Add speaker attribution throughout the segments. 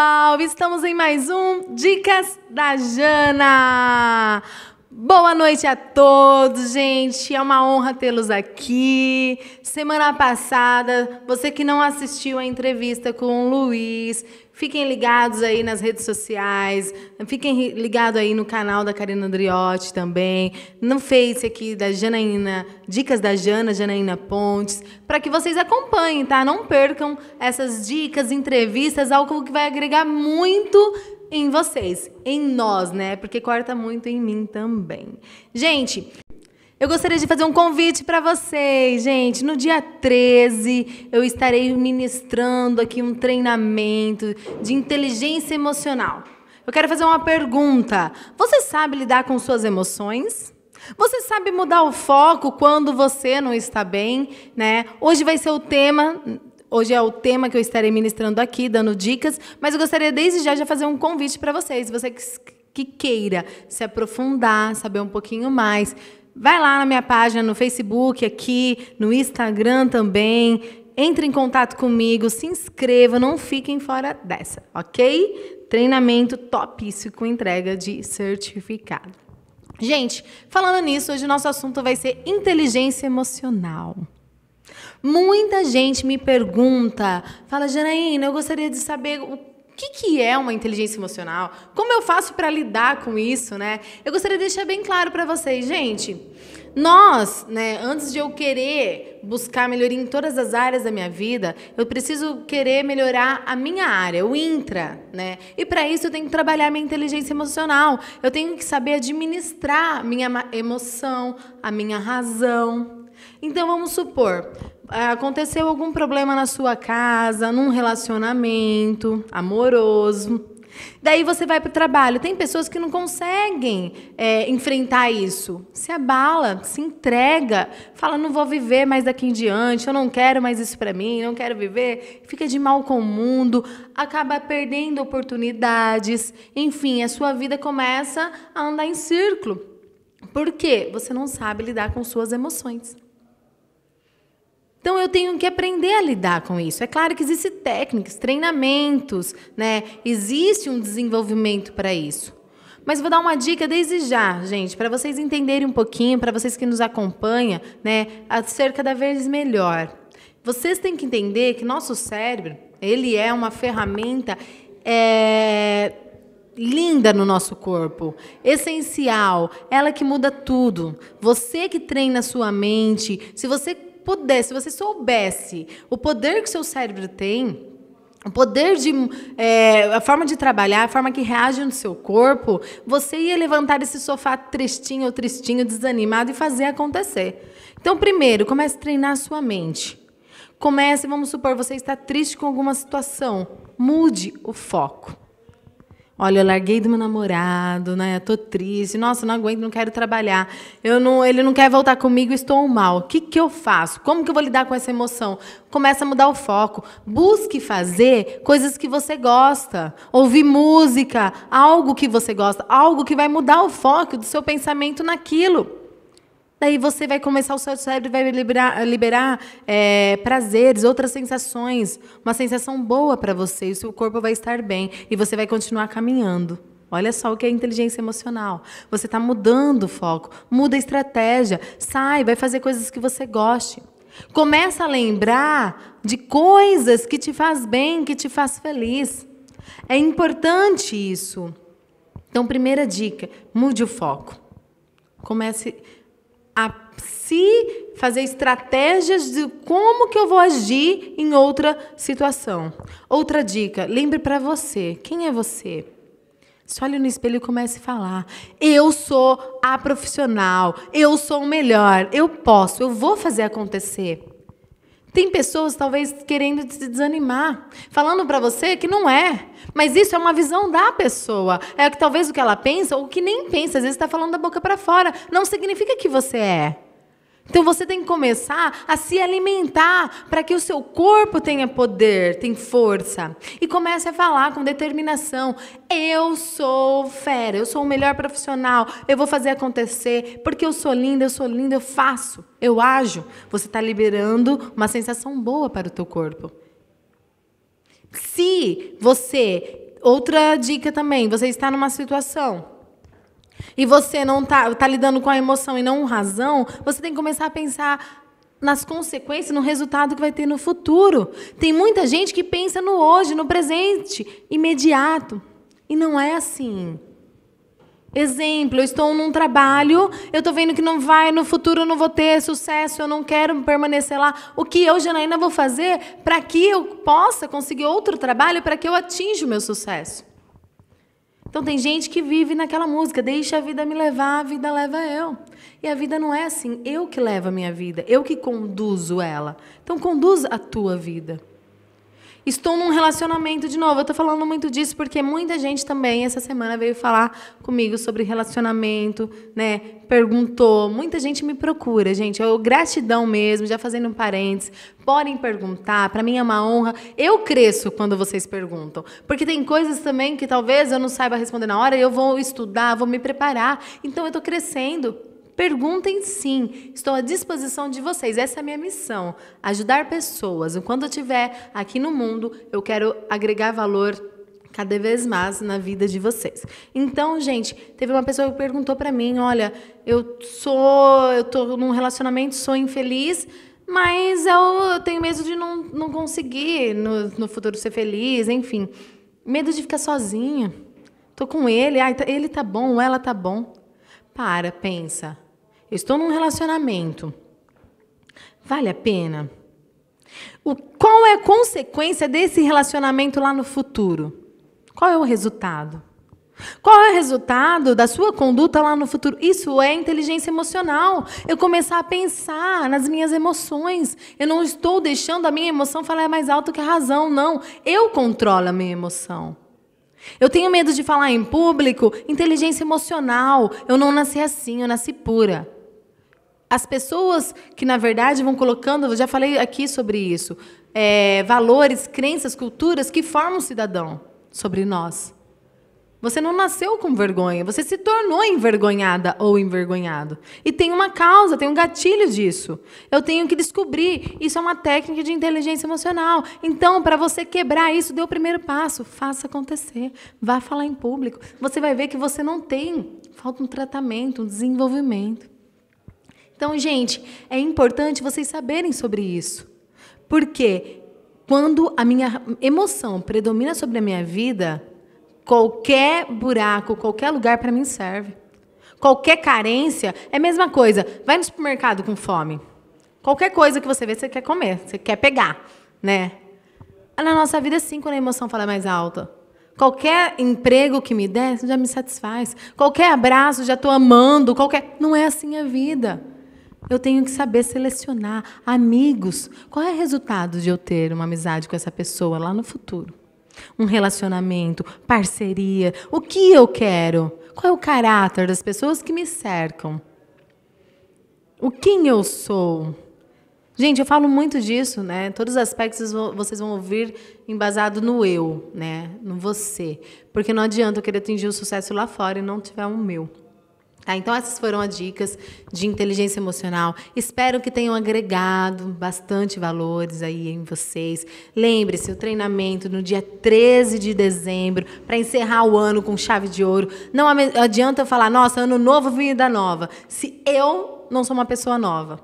Speaker 1: pessoal! Estamos em mais um Dicas da Jana! Boa noite a todos, gente. É uma honra tê-los aqui. Semana passada, você que não assistiu a entrevista com o Luiz, fiquem ligados aí nas redes sociais, fiquem ligados aí no canal da Karina Andriotti também, no Face aqui da Janaína, Dicas da Jana, Janaína Pontes, para que vocês acompanhem, tá? Não percam essas dicas, entrevistas, algo que vai agregar muito em vocês, em nós, né? Porque corta muito em mim também. Gente, eu gostaria de fazer um convite para vocês, gente. No dia 13, eu estarei ministrando aqui um treinamento de inteligência emocional. Eu quero fazer uma pergunta. Você sabe lidar com suas emoções? Você sabe mudar o foco quando você não está bem, né? Hoje vai ser o tema Hoje é o tema que eu estarei ministrando aqui, dando dicas, mas eu gostaria desde já de fazer um convite para vocês. Você que queira se aprofundar, saber um pouquinho mais, vai lá na minha página no Facebook, aqui, no Instagram também. Entre em contato comigo, se inscreva, não fiquem fora dessa, ok? Treinamento topíssimo com entrega de certificado. Gente, falando nisso, hoje o nosso assunto vai ser inteligência emocional. Muita gente me pergunta, fala, Janaína, eu gostaria de saber o que, que é uma inteligência emocional? Como eu faço para lidar com isso, né? Eu gostaria de deixar bem claro para vocês, gente. Nós, né, antes de eu querer buscar melhoria em todas as áreas da minha vida, eu preciso querer melhorar a minha área, o intra, né? E para isso eu tenho que trabalhar minha inteligência emocional. Eu tenho que saber administrar minha emoção, a minha razão, então vamos supor, eh, aconteceu algum problema na sua casa, num relacionamento amoroso. Daí você vai para o trabalho. Tem pessoas que não conseguem é, enfrentar isso. Se abala, se entrega, fala: não vou viver mais daqui em diante, eu não quero mais isso para mim, não quero viver. Fica de mal com o mundo, acaba perdendo oportunidades. Enfim, a sua vida começa a andar em círculo. Por quê? Você não sabe lidar com suas emoções. Então eu tenho que aprender a lidar com isso. É claro que existem técnicas, treinamentos, né? Existe um desenvolvimento para isso. Mas vou dar uma dica desde já, gente, para vocês entenderem um pouquinho, para vocês que nos acompanham, né, acerca da vez melhor. Vocês têm que entender que nosso cérebro, ele é uma ferramenta é, linda no nosso corpo, essencial, ela que muda tudo. Você que treina a sua mente, se você pudesse, se você soubesse o poder que o seu cérebro tem, o poder de. É, a forma de trabalhar, a forma que reage no seu corpo, você ia levantar esse sofá tristinho ou tristinho, desanimado e fazer acontecer. Então, primeiro, comece a treinar a sua mente. Comece, vamos supor, você está triste com alguma situação. Mude o foco. Olha, eu larguei do meu namorado, né? Eu tô triste. Nossa, não aguento, não quero trabalhar. Eu não, ele não quer voltar comigo, estou mal. O que, que eu faço? Como que eu vou lidar com essa emoção? Começa a mudar o foco. Busque fazer coisas que você gosta. Ouvir música, algo que você gosta, algo que vai mudar o foco do seu pensamento naquilo. Daí você vai começar, o seu cérebro vai liberar, liberar é, prazeres, outras sensações, uma sensação boa para você, e o seu corpo vai estar bem e você vai continuar caminhando. Olha só o que é inteligência emocional. Você está mudando o foco, muda a estratégia, sai, vai fazer coisas que você goste. Começa a lembrar de coisas que te faz bem, que te faz feliz. É importante isso. Então, primeira dica, mude o foco. Comece a se fazer estratégias de como que eu vou agir em outra situação. Outra dica, lembre para você, quem é você? Se olhe no espelho e comece a falar: eu sou a profissional, eu sou o melhor, eu posso, eu vou fazer acontecer. Tem pessoas talvez querendo te desanimar, falando para você que não é. Mas isso é uma visão da pessoa. É que talvez o que ela pensa ou o que nem pensa, às vezes está falando da boca para fora. Não significa que você é. Então você tem que começar a se alimentar para que o seu corpo tenha poder, tenha força. E comece a falar com determinação: eu sou fera, eu sou o melhor profissional, eu vou fazer acontecer, porque eu sou linda, eu sou linda, eu faço, eu ajo. Você está liberando uma sensação boa para o teu corpo. Se você. Outra dica também, você está numa situação e você não está tá lidando com a emoção e não com razão, você tem que começar a pensar nas consequências, no resultado que vai ter no futuro. Tem muita gente que pensa no hoje, no presente, imediato. E não é assim. Exemplo, eu estou num trabalho, eu estou vendo que não vai, no futuro eu não vou ter sucesso, eu não quero permanecer lá. O que eu, Janaína, vou fazer para que eu possa conseguir outro trabalho, para que eu atinja o meu sucesso? Então tem gente que vive naquela música, deixa a vida me levar, a vida leva eu. E a vida não é assim, eu que levo a minha vida, eu que conduzo ela. Então conduz a tua vida. Estou num relacionamento de novo. Eu tô falando muito disso porque muita gente também essa semana veio falar comigo sobre relacionamento, né? Perguntou. Muita gente me procura, gente. Eu gratidão mesmo, já fazendo um parênteses. Podem perguntar, para mim é uma honra. Eu cresço quando vocês perguntam, porque tem coisas também que talvez eu não saiba responder na hora, eu vou estudar, vou me preparar. Então eu tô crescendo. Perguntem sim, estou à disposição de vocês. Essa é a minha missão, ajudar pessoas. Enquanto eu estiver aqui no mundo, eu quero agregar valor cada vez mais na vida de vocês. Então, gente, teve uma pessoa que perguntou para mim, olha, eu sou, eu estou num relacionamento, sou infeliz, mas eu tenho medo de não, não conseguir no, no futuro ser feliz, enfim. Medo de ficar sozinha. Tô com ele, ah, ele tá bom, ela tá bom. Para, pensa eu estou num relacionamento. Vale a pena? O, qual é a consequência desse relacionamento lá no futuro? Qual é o resultado? Qual é o resultado da sua conduta lá no futuro? Isso é inteligência emocional. Eu começar a pensar nas minhas emoções. Eu não estou deixando a minha emoção falar mais alto que a razão, não. Eu controlo a minha emoção. Eu tenho medo de falar em público, inteligência emocional. Eu não nasci assim, eu nasci pura. As pessoas que, na verdade, vão colocando, eu já falei aqui sobre isso, é, valores, crenças, culturas que formam o cidadão sobre nós. Você não nasceu com vergonha, você se tornou envergonhada ou envergonhado. E tem uma causa, tem um gatilho disso. Eu tenho que descobrir. Isso é uma técnica de inteligência emocional. Então, para você quebrar isso, dê o primeiro passo. Faça acontecer. Vá falar em público. Você vai ver que você não tem. Falta um tratamento, um desenvolvimento. Então, gente, é importante vocês saberem sobre isso. Porque quando a minha emoção predomina sobre a minha vida, qualquer buraco, qualquer lugar para mim serve. Qualquer carência é a mesma coisa. Vai no supermercado com fome. Qualquer coisa que você vê, você quer comer, você quer pegar, né? Na nossa vida, é sim, quando a emoção fala mais alta. Qualquer emprego que me der já me satisfaz. Qualquer abraço já estou amando. Qualquer, não é assim a vida. Eu tenho que saber selecionar amigos. Qual é o resultado de eu ter uma amizade com essa pessoa lá no futuro? Um relacionamento, parceria, o que eu quero? Qual é o caráter das pessoas que me cercam? O quem eu sou? Gente, eu falo muito disso, né? Todos os aspectos vocês vão ouvir embasado no eu, né? No você. Porque não adianta eu querer atingir o sucesso lá fora e não tiver o um meu. Tá, então, essas foram as dicas de inteligência emocional. Espero que tenham agregado bastante valores aí em vocês. Lembre-se, o treinamento no dia 13 de dezembro, para encerrar o ano com chave de ouro. Não adianta eu falar, nossa, ano novo, vida nova, se eu não sou uma pessoa nova.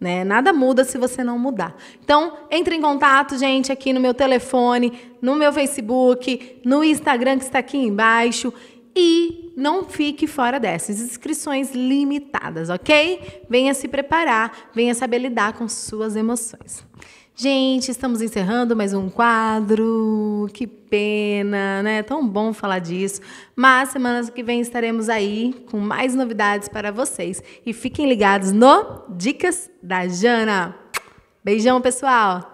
Speaker 1: Né? Nada muda se você não mudar. Então, entre em contato, gente, aqui no meu telefone, no meu Facebook, no Instagram que está aqui embaixo e não fique fora dessas inscrições limitadas, ok? Venha se preparar, venha saber lidar com suas emoções. Gente, estamos encerrando mais um quadro. Que pena, né? É tão bom falar disso. Mas semana que vem estaremos aí com mais novidades para vocês. E fiquem ligados no Dicas da Jana. Beijão, pessoal!